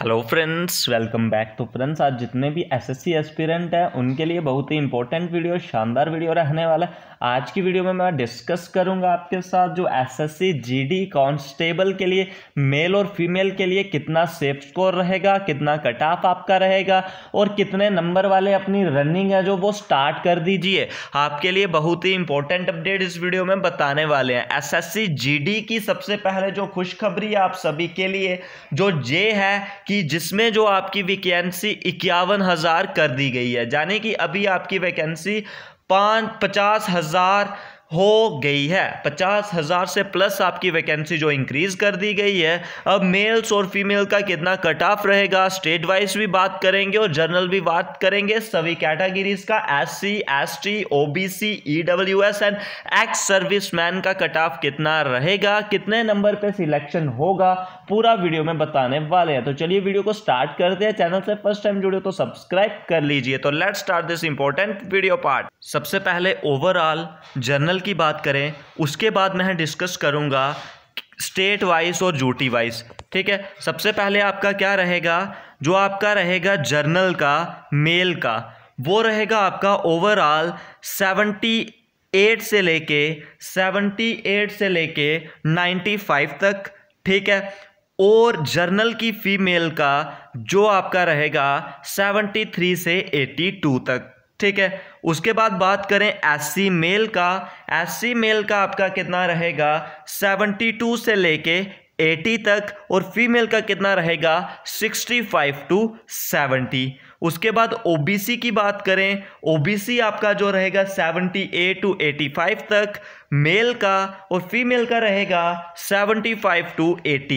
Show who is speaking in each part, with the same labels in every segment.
Speaker 1: hello friends welcome back to friends आज जितने भी एसएससी एस्पिरेंट हैं उनके लिए बहुत ही इंपॉर्टेंट वीडियो शानदार वीडियो रहने वाला है आज की वीडियो में मैं डिस्कस करूंगा आपके साथ जो एसएससी जीडी कांस्टेबल के लिए मेल और फीमेल के लिए कितना सेफ स्कोर रहेगा कितना कट ऑफ आपका रहेगा और कितने नंबर वाले अपनी रनिंग है जो वो स्टार्ट कर दीजिए आपके लिए बहुत ही इंपॉर्टेंट अपडेट इस वीडियो में बताने वाले हैं एस एस की सबसे पहले जो खुशखबरी है आप सभी के लिए जो जे है कि जिसमें जो आपकी वैकेंसी इक्यावन हज़ार कर दी गई है यानी कि अभी आपकी वैकेंसी पाँच पचास हज़ार हो गई है पचास हज़ार से प्लस आपकी वैकेंसी जो इंक्रीज़ कर दी गई है अब मेल्स और फीमेल का कितना कट ऑफ रहेगा स्टेट वाइज भी बात करेंगे और जनरल भी बात करेंगे सभी कैटेगरीज का S C S T O B C E W S and ex service man का कट ऑफ कितना रहेगा कितने नंबर पे सिलेक्शन होगा पूरा वीडियो में बताने वाले हैं तो चलिए वीडियो को स्टार्ट करते हैं चैनल से फर्स्ट टाइम जुड़े तो सब्सक्राइब कर लीजिए तो let start this important video part सबसे पहले ओवरऑल जर्नल की बात करें उसके बाद मैं डिस्कस करूंगा स्टेट वाइज और ड्यूटी वाइज ठीक है सबसे पहले आपका क्या रहेगा जो आपका रहेगा जर्नल का मेल का वो रहेगा आपका ओवरऑल सेवेंटी एट से लेके सेवेंटी एट से लेके नाइन्टी फाइव तक ठीक है और जर्नल की फीमेल का जो आपका रहेगा 73 से 82 तक ठीक है उसके बाद बात करें एस मेल का एस मेल का आपका कितना रहेगा 72 से लेके 80 तक और फीमेल का कितना रहेगा 65 टू सेवेंटी उसके बाद ओबीसी की बात करें ओबीसी आपका जो रहेगा 78 टू 85 तक मेल का और फीमेल का रहेगा 75 टू 80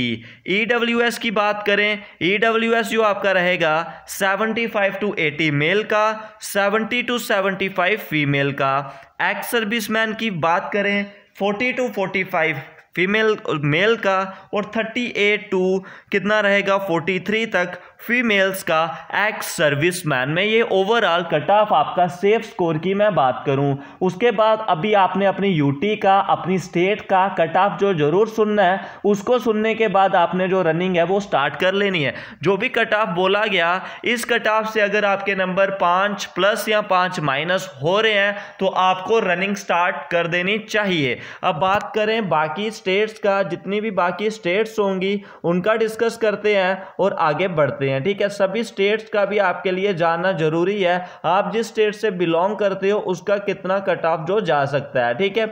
Speaker 1: ईडब्ल्यूएस की बात करें ईडब्ल्यूएस e जो आपका रहेगा 75 टू 80 मेल का 70 टू 75 फीमेल का एक्स सर्विसमैन की बात करें 40 टू 45 फीमेल मेल का और 38 टू कितना रहेगा 43 तक फीमेल्स का एक्स सर्विसमैन में ये ओवरऑल कट ऑफ आपका सेफ स्कोर की मैं बात करूं उसके बाद अभी आपने अपनी यूटी का अपनी स्टेट का कट ऑफ जो जरूर सुनना है उसको सुनने के बाद आपने जो रनिंग है वो स्टार्ट कर लेनी है जो भी कट ऑफ बोला गया इस कट ऑफ से अगर आपके नंबर पाँच प्लस या पाँच माइनस हो रहे हैं तो आपको रनिंग स्टार्ट कर देनी चाहिए अब बात करें बाकी स्टेट्स का जितनी भी बाकी स्टेट्स होंगी उनका डिस्कस करते हैं और आगे बढ़ते हैं ठीक है सभी स्टेट्स का भी आपके लिए जानना जरूरी है आप जिस स्टेट से बिलोंग करते हो उसका कितना कट ऑफ जो जा सकता है ठीक है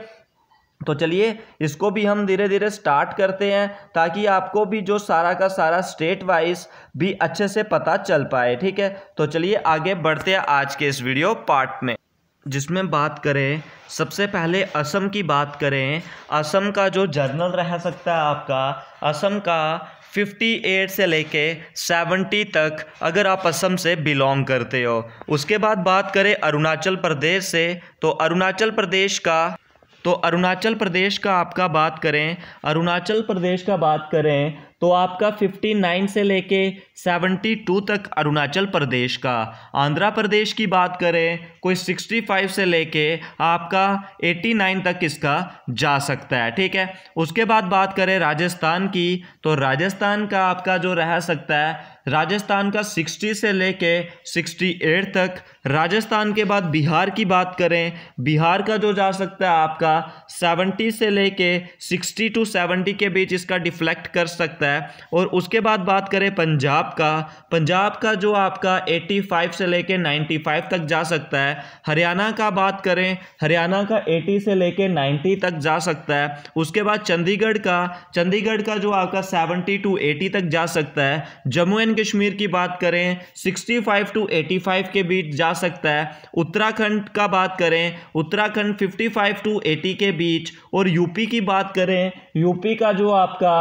Speaker 1: तो चलिए इसको भी हम धीरे धीरे स्टार्ट करते हैं ताकि आपको भी जो सारा का सारा स्टेट वाइज भी अच्छे से पता चल पाए ठीक है तो चलिए आगे बढ़ते हैं आज के इस वीडियो पार्ट में जिसमें बात करें सबसे पहले असम की बात करें असम का जो जर्नल रह सकता है आपका असम का 58 से लेके 70 तक अगर आप असम से बिलोंग करते हो उसके बाद बात करें अरुणाचल प्रदेश से तो अरुणाचल प्रदेश का तो अरुणाचल प्रदेश का आपका बात करें अरुणाचल प्रदेश का बात करें तो आपका 59 से लेके 72 तक अरुणाचल प्रदेश का आंध्र प्रदेश की बात करें कोई 65 से लेके आपका 89 तक इसका जा सकता है ठीक है उसके बाद बात करें राजस्थान की तो राजस्थान का आपका जो रह सकता है राजस्थान का 60 से लेके 68 तक राजस्थान के बाद बिहार की बात करें बिहार का जो जा सकता है आपका 70 से लेके 60 टू 70 के बीच इसका डिफ्लेक्ट कर सकता है और उसके बाद बात करें पंजाब का पंजाब का जो आपका 85 से लेके 95 तक जा सकता है हरियाणा का बात करें हरियाणा का 80 से लेके 90 तक जा सकता है उसके बाद चंडीगढ़ का चंडीगढ़ का जो आपका सेवेंटी टू एटी तक जा सकता है जम्मू एंड कश्मीर की बात करें 65 टू 85 के बीच जा सकता है उत्तराखंड का बात करें उत्तराखंड 55 टू 80 के बीच और यूपी की बात करें यूपी का जो आपका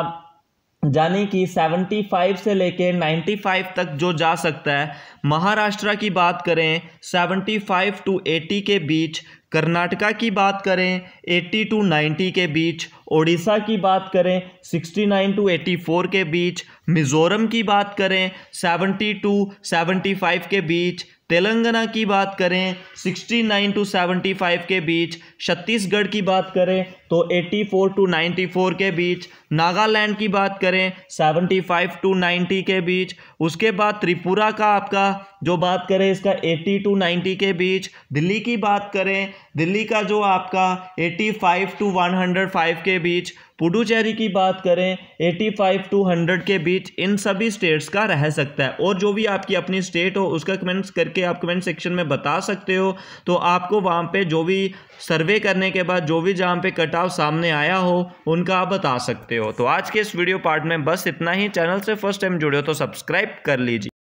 Speaker 1: यानी कि 75 से लेके 95 तक जो जा सकता है महाराष्ट्र की बात करें 75 टू 80 के बीच कर्नाटका की बात करें 80 टू 90 के बीच ओडिशा की बात करें 69 टू 84 के बीच मिज़ोरम की बात करें 72 टू 75 के बीच तेलंगाना की बात करें 69 टू 75 के बीच छत्तीसगढ़ की बात करें तो 84 टू 94 के बीच नागालैंड की बात करें 75 टू 90 के बीच उसके बाद त्रिपुरा का आपका जो बात करें इसका 80 टू 90 के बीच दिल्ली की बात करें दिल्ली का जो आपका 85 टू 105 के बीच पुडुचेरी की बात करें 85 टू 100 के बीच इन सभी स्टेट्स का रह सकता है और जो भी आपकी अपनी स्टेट हो उसका कमेंट्स करके आप कमेंट सेक्शन में बता सकते हो तो आपको वहाँ पे जो भी सर्वे करने के बाद जो भी जहाँ पे कट बर्ताव सामने आया हो उनका आप बता सकते हो तो आज के इस वीडियो पार्ट में बस इतना ही चैनल से फर्स्ट टाइम जुड़े हो तो सब्सक्राइब कर लीजिए